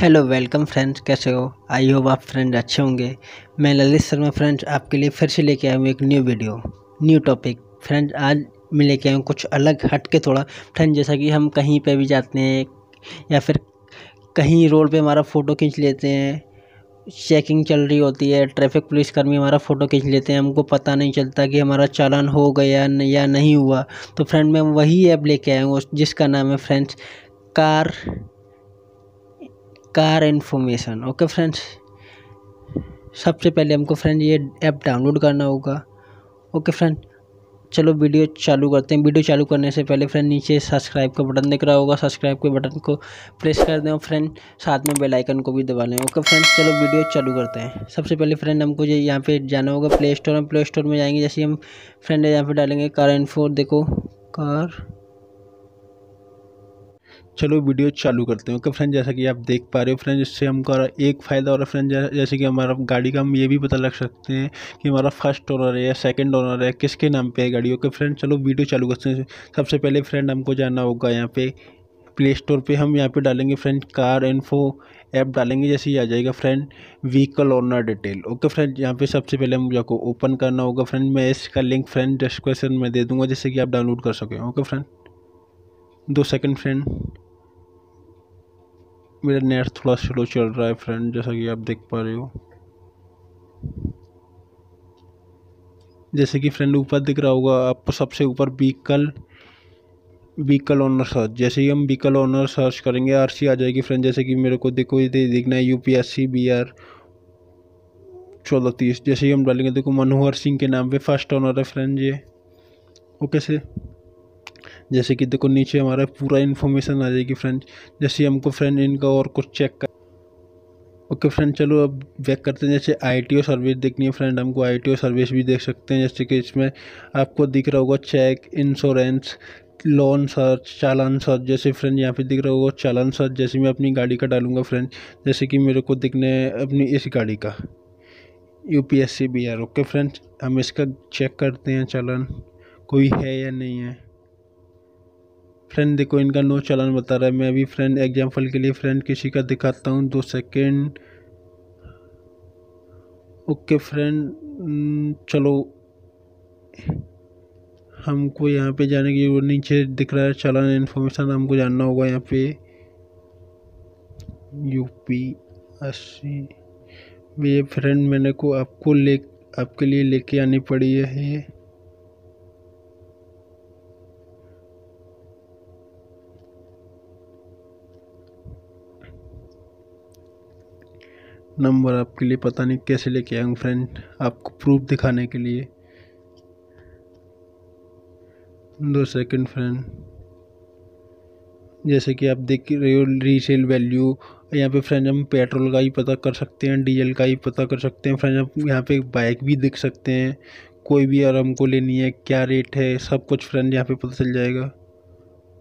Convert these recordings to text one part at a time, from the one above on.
hello welcome friends कैसे हो I hope आप फ्रेंड्स अच्छे होंगे मैं ललित शर्मा फ्रेंड्स आपके लिए फिर से लेके आया हूँ एक new video new topic friends आज मैं लेके आया हूँ कुछ अलग हट के थोड़ा फ्रेंड जैसा कि हम कहीं पे भी जाते हैं या फिर कहीं रोड पे हमारा फ़ोटो खींच लेते हैं चेकिंग चल रही होती है ट्रैफिक पुलिसकर्मी हमारा फ़ोटो खींच लेते हैं हमको पता नहीं चलता कि हमारा चालान हो गया या नहीं हुआ तो फ्रेंड मैं वही ऐप लेके आया हूँ जिसका नाम है friends car car information okay friends सबसे पहले हमको फ्रेंड ये ऐप डाउनलोड करना होगा ओके फ्रेंड चलो वीडियो चालू करते हैं वीडियो चालू करने से पहले फ्रेंड नीचे सब्सक्राइब का बटन दिख रहा होगा सब्सक्राइब के बटन को प्रेस कर दें और फ्रेंड साथ में बेल आइकन को भी दबा लें ओके फ्रेंड चलो वीडियो चालू करते हैं सबसे पहले फ्रेंड हमको ये यहाँ पे जाना होगा प्ले स्टोर में प्ले स्टोर में जाएंगे जैसे हम फ्रेंड यहाँ पर डालेंगे कार इन्फो देखो कार चलो वीडियो चालू करते हैं ओके फ्रेंड जैसा कि आप देख पा रहे हो फ्रेंड इससे हमको एक फ़ायदा हो रहा है फ्रेंड जैसे कि हमारा गाड़ी का हम ये भी पता लग सकते हैं कि हमारा फर्स्ट ऑनर है या सेकंड ऑनर है किसके नाम पे है गाड़ी ओके फ्रेंड चलो वीडियो चालू करते हैं सबसे पहले फ्रेंड हमको जाना होगा यहाँ पे प्ले स्टोर पर हम यहाँ पर डालेंगे फ्रेंड कार इन्फो ऐप डालेंगे जैसे ही आ जाएगा friend vehicle owner detail okay friend यहाँ पे सबसे पहले मुझे आपको ओपन करना होगा फ्रेंड मैं इसका लिंक फ्रेंड डिस्क्रिप्शन में दे दूँगा जैसे कि आप डाउनलोड कर सकें ओके फ्रेंड दो सेकंड फ्रेंड मेरा नेट थोड़ा स्लो चल रहा है फ्रेंड जैसा कि आप देख पा रहे हो जैसे कि फ्रेंड ऊपर दिख रहा होगा आपको सबसे ऊपर बीकल बीकल ऑनर सर्च जैसे ही हम बीकल ऑनर सर्च करेंगे आर सी आ जाएगी फ्रेंड जैसे कि मेरे को देखो ये देखना है U P S C B R चौदह तीस जैसे ही हम डालेंगे देखो मनोहर सिंह के नाम पे फर्स्ट ऑनर है फ्रेंड ये ओके सर जैसे कि देखो नीचे हमारा पूरा इन्फॉर्मेशन आ जाएगी फ्रेंड जैसे हमको फ्रेंड इनका और कुछ चेक कर ओके फ्रेंड चलो अब बैक करते हैं जैसे आईटीओ सर्विस देखनी है फ्रेंड हमको आईटीओ सर्विस भी देख सकते हैं जैसे कि इसमें आपको दिख रहा होगा चेक इंश्योरेंस लोन सर्च चालान सर्च जैसे फ्रेंड यहाँ पे दिख रहा होगा चालान सर्च जैसे मैं अपनी गाड़ी का डालूंगा फ्रेंड जैसे कि मेरे को दिखने अपनी इस गाड़ी का U P S C B R okay friends हम इसका चेक करते हैं चालान कोई है या नहीं है फ्रेंड देखो इनका नो चलान बता रहा है मैं अभी फ्रेंड एग्जाम्पल के लिए फ्रेंड किसी का दिखाता हूँ दो सेकेंड ओके फ्रेंड चलो हमको यहाँ पे जाने की जरूरत नीचे दिख रहा है चलान इन्फॉर्मेशन हमको जानना होगा यहाँ पे यूपी अस्सी ये फ्रेंड मैंने को आपको ले आपके लिए लेके आनी पड़ी है नंबर आपके लिए पता नहीं कैसे लेके आया हूँ फ्रेंड आपको प्रूफ दिखाने के लिए दो सेकंड फ्रेंड जैसे कि आप देख रहे हो रीसेल वैल्यू यहाँ पे फ्रेंड हम पेट्रोल का ही पता कर सकते हैं डीजल का ही पता कर सकते हैं फ्रेंड आप यहाँ पे बाइक भी देख सकते हैं कोई भी और हमको लेनी है क्या रेट है सब कुछ फ्रेंड यहाँ पे पता चल जाएगा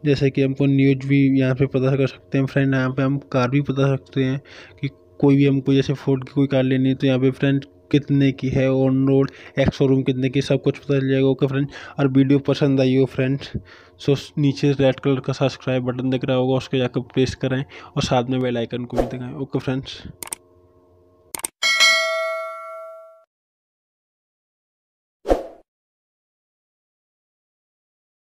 जैसे कि हमको न्यूज भी यहाँ पे पता कर सकते हैं फ्रेंड यहाँ पे हम कार भी पता सकते हैं कि कोई भी हमको जैसे फोर्ड की कोई कार लेनी है तो यहाँ पे फ्रेंड कितने की है ऑन रोड एक्स शोरूम कितने की सब कुछ पता चल जाएगा ओके फ्रेंड्स और वीडियो पसंद आई हो फ्रेंड्स सो नीचे रेड कलर का सब्सक्राइब बटन दिख रहा होगा उसको जाकर प्रेस करें और साथ में बेल आइकन को भी दिखाएं ओके फ्रेंड्स